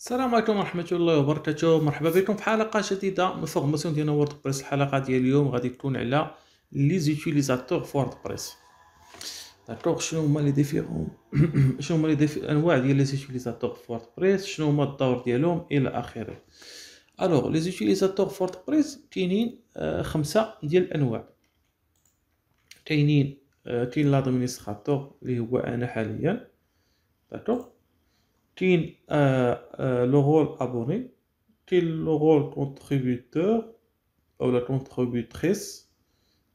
السلام عليكم ورحمة الله وبركاته مرحبا بكم في حلقة جديدة من فورماسيون ديالنا وورد بريس الحلقة ديال اليوم غادي تكون على لي زوتيليزاتور في وورد بريس داكوغ شنو هما لي ديفيرون شنو هما لي انواع ديال لي زوتيليزاتور في وورد بريس شنو هما الدور ديالهم الى اخره الوغ لي زوتيليزاتور في وورد بريس كاينين آه، خمسة ديال الانواع كاينين آه، كاين لادمينيستراتور اللي هو انا حاليا داكوغ كاين لو رول ابوني كاين لو رول كونتريبيوتور او لا كونتريبيوتريس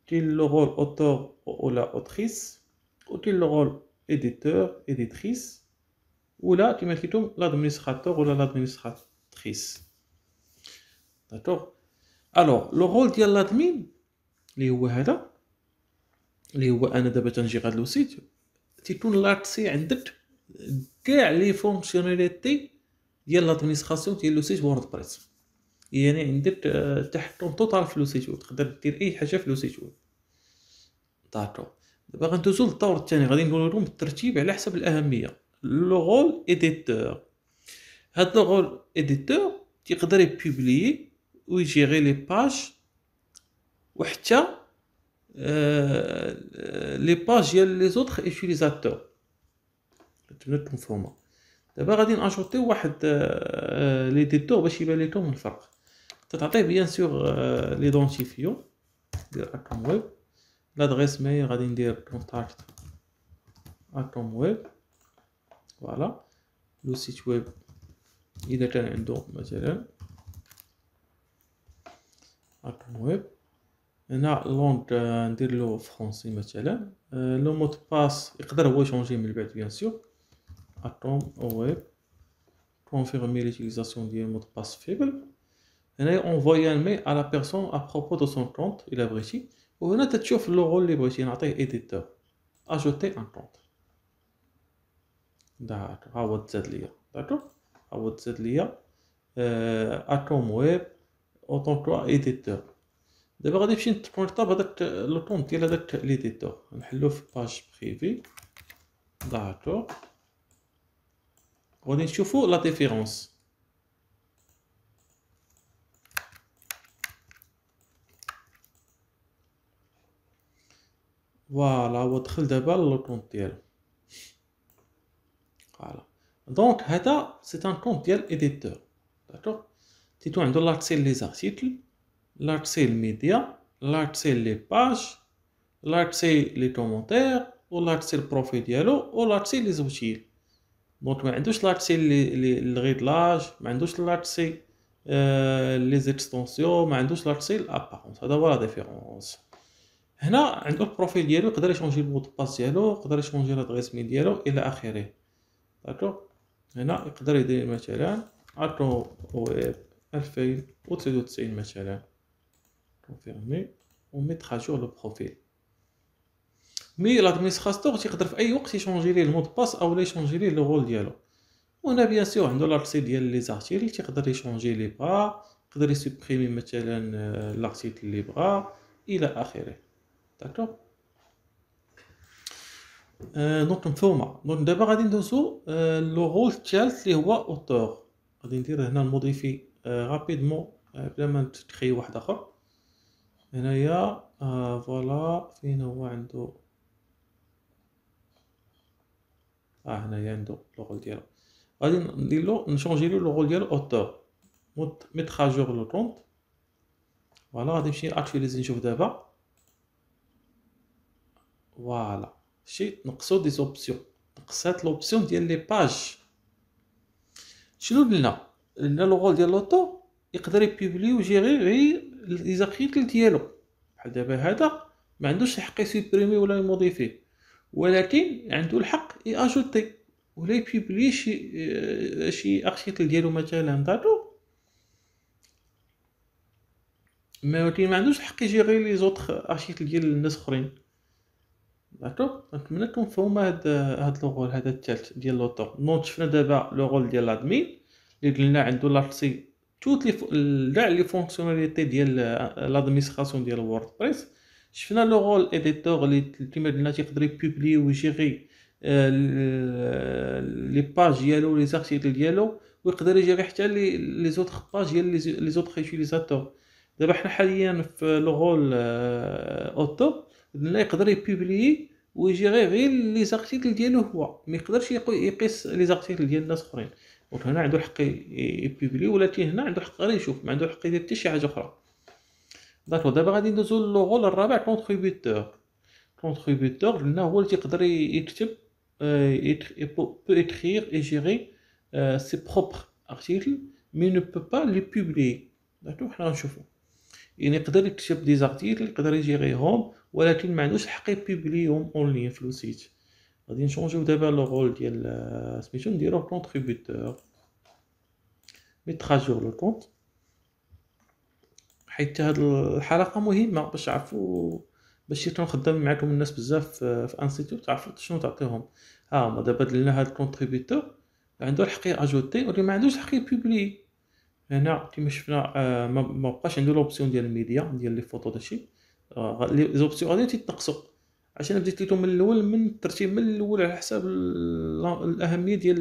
كاين لو رول اوتور او لا اوتريس كاين لو رول اديتور اديتريس ولا كيما قلت لكم لادمينستراتور ولا لادمينستراتريس داكور الوغ لو رول ديال لادمين اللي هو هذا اللي هو انا دابا تنجي غاد لو سيت تيكون لاكسي عندك كاع لي فونكسيوناليتي ديال لادمينستراسيون ديال لو سيت ووردبريس يعني عندك تحكم توتال في لو سيت وورد تقدر دير اي حاجه في لو سيت وورد داكو دابا غندوزو للدور الثاني غادي نقول لهم بالترتيب على حسب الاهميه لو رول ايديتور هاد لو رول ايديتور تيقدر يبوبلي ويجيري لي باج وحتى لي باج ديال لي زوطخ يوتيليزاتور تولد المفهومه دابا غادي ناجوتيو واحد آه، آه، لي ديتور باش يبان لكم الفرق تتعطيه بيان سور آه، دونتيفيو ديال اكوم ويب لادريس ميل غادي ندير كونتاكت اكوم ويب فوالا لو سيت ويب اذا كان عنده مثلا اكوم ويب هنا لونغ ندير له فرونسي مثلا لو مود باس يقدر هو يشونجي من بعد بيان سور Atom web oh confirmer l'utilisation du mot de passe faible. Et on envoie un mail à la personne à propos de son compte, il a bréchi. Ou on a le rôle de bréchi, on a éditeur. Ajouter un compte. D'accord, à votre Z-Lia. D'accord À votre Z-Lia. Euh, Atom web, autant que éditeur. دابا غادي نمشي نكونكتا بهذاك لو كونت ديال l'éditeur. ليديتور نحلو في باج بريفي d'accord est chauffe la différence. Voilà, votre débat le compte. Voilà. Donc, c'est un compte éditeur. D'accord tu dois l'accès les articles, l'accès aux médias, l'accès les pages, l'accès les commentaires, ou l'accès le profil dialogue, ou l'accès les outils. دونك ما عندوش لارتسي لاج ما عندوش لارتسي آه لي زيكستونسيون ما عندوش لارتسي لابارونس هذا هو لا ديفيرونس هنا عنده البروفيل ديالو يقدر يشونجي المود باس ديالو يقدر يشونجي لادغيس ميل ديالو الى اخره داكو هنا يقدر يدير مثلا اكو ويب 2099 مثلا كونفيرمي وميتخاجور لو بروفيل مي لادمينستراتور تيقدر في اي وقت يشونجي ليه المود باس او لا يشونجي ليه رول ديالو وهنا بيان سيغ عنده لاكسي ديال لي زارتيكل تيقدر يشونجي لي با يقدر يسوبريمي مثلا آه، لاكسيت اللي بغا الى اخره داكور آه دونك مفهومه دونك دابا غادي ندوزو آه لو رول الثالث اللي هو اوتور غادي ندير هنا الموديفي آه رابيدمون آه، بلا ما نتخي واحد اخر هنايا فوالا آه، فين هو عنده ها هنايا عندو لوغول ديالو غادي نديرلو نشونجي لو لوغول ديالو اوتور ميتخاجور لو كونت فوالا غادي نمشي ناكتيفيليزي نشوف دابا فوالا شي نقصو دي زوبسيون نقصات لوبسيون ديال لي باج شنو درنا درنا لوغول ديال لوطو يقدر يبيبلي ويجيري غير لي زارتيكل ديالو بحال دابا هذا ما عندوش الحق يسوبريمي ولا يموديفي ولكن عنده الحق ياجوتي ولا يبيبلي آه، شي شي ارتيكل ديالو مثلا داتو ما ولكن ما عندوش الحق يجيري لي زوطخ ارتيكل ديال الناس اخرين داكو نتمنى تنفهموا هاد هاد لوغول هذا الثالث ديال لوطور نوض شفنا دابا لوغول ديال لادمين اللي قلنا عنده لارسي توت لي كاع لي فونكسيوناليتي ديال لادمينستراسيون آه، ديال وورد بريس شفنا لو رول اديتور لي كيما قلنا تيقدر يبوبلي ويجيري آه، لي باج ديالو لي زارتيكل ديالو ويقدر يجيري حتى لي زوتر باج ديال لي زوتر يوتيليزاتور دابا حنا حاليا في لو رول اوتو آه، لا يقدر يبوبلي ويجيري غير لي زارتيكل ديالو هو ما يقدرش يقيس لي زارتيكل ديال الناس اخرين دونك هنا عنده الحق يبوبلي ولكن هنا عنده الحق غير يشوف ما عنده الحق يدير حتى شي حاجه اخرى داكور دابا غادي ندوزو للوغو الرابع كونتريبيوتور كونتريبيوتور قلنا هو اللي تيقدر يكتب آه، peut écrire et gérer سي آه، propres ارتيكل مي نو peut pas les publier داكور حنا غنشوفو يعني يقدر يكتب دي زارتيكل يقدر يجيريهم ولكن ما عندوش الحق يبيبليهم اونلاين في لو سيت غادي نشونجيو دابا لو رول ديال آه، سميتو نديرو كونتريبيوتور ميتراجور لو كونت حيت هاد الحلقه مهمه باش تعرفوا باش يكونوا خدامين معاكم الناس بزاف في انسيتو تعرفوا شنو تعطيهم ها هما دابا درنا هاد الكونتريبيتور عنده الحق اجوتي واللي ما عندوش الحق بوبلي هنا كيما شفنا آه، مبقاش ما بقاش عنده لوبسيون ديال الميديا ديال لي فوتو داكشي آه، لي زوبسيون غادي تتنقصوا عشان بديت ليتو من الاول من الترتيب من الاول على حساب الاهميه ديال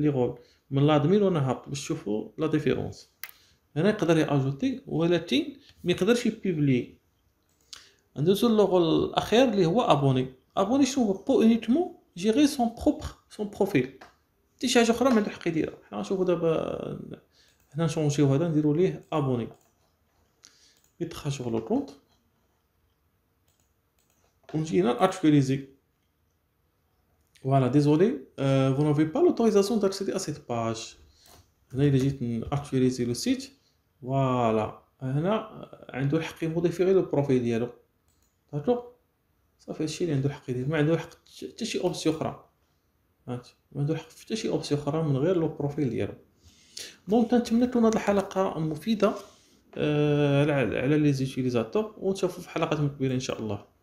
لي غول من لادمين وانا هابط باش تشوفوا لا ديفيرونس هنا يقدر ياجوتي ولكن ما يقدرش يبيبلي ندوزو للوغو الاخير اللي هو ابوني ابوني شنو هو بو اونيتمو جيري سون بروبر سون بروفيل تي شي حاجه اخرى ما عنده حق يديرها حنا غنشوفو دابا هنا نشونجيو هذا نديرو ليه ابوني يدخل لو كونط ونجي هنا اكتواليزي فوالا ديزولي فو نوفي با لوتوريزاسيون داكسيدي ا سيت باج هنا الى جيت اكتواليزي لو سيت فوالا هنا عنده الحق يموديفي غير البروفيل ديالو فهمتو صافي هادشي اللي عنده الحق يدير ما عنده الحق حتى شي اوبسيون اخرى فهمت ما عنده الحق حتى شي اوبسيون اخرى من غير لو بروفيل ديالو دونك كنتمنى تكون هاد الحلقه مفيده آه، على لي زوتيليزاتور ونشوفو في حلقات مقبله ان شاء الله